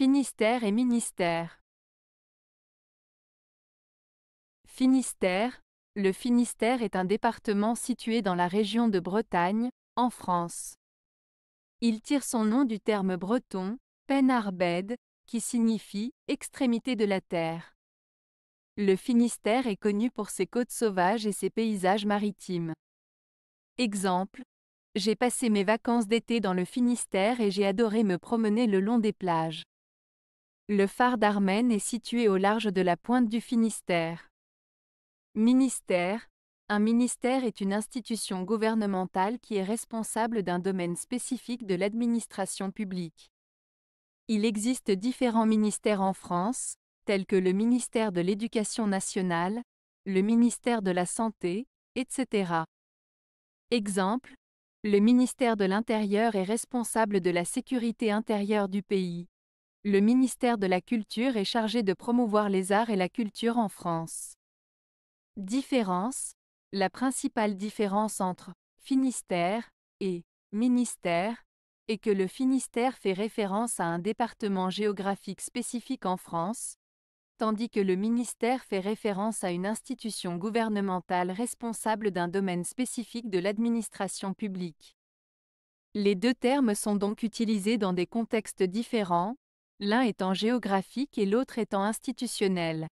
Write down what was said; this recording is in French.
Finistère et ministère. Finistère, le Finistère est un département situé dans la région de Bretagne, en France. Il tire son nom du terme breton, penarbed, qui signifie extrémité de la terre. Le Finistère est connu pour ses côtes sauvages et ses paysages maritimes. Exemple, j'ai passé mes vacances d'été dans le Finistère et j'ai adoré me promener le long des plages. Le phare d'Armen est situé au large de la pointe du Finistère. Ministère. Un ministère est une institution gouvernementale qui est responsable d'un domaine spécifique de l'administration publique. Il existe différents ministères en France, tels que le ministère de l'Éducation nationale, le ministère de la Santé, etc. Exemple, le ministère de l'Intérieur est responsable de la sécurité intérieure du pays. Le ministère de la Culture est chargé de promouvoir les arts et la culture en France. Différence La principale différence entre Finistère et ministère est que le Finistère fait référence à un département géographique spécifique en France, tandis que le ministère fait référence à une institution gouvernementale responsable d'un domaine spécifique de l'administration publique. Les deux termes sont donc utilisés dans des contextes différents, l'un étant géographique et l'autre étant institutionnel.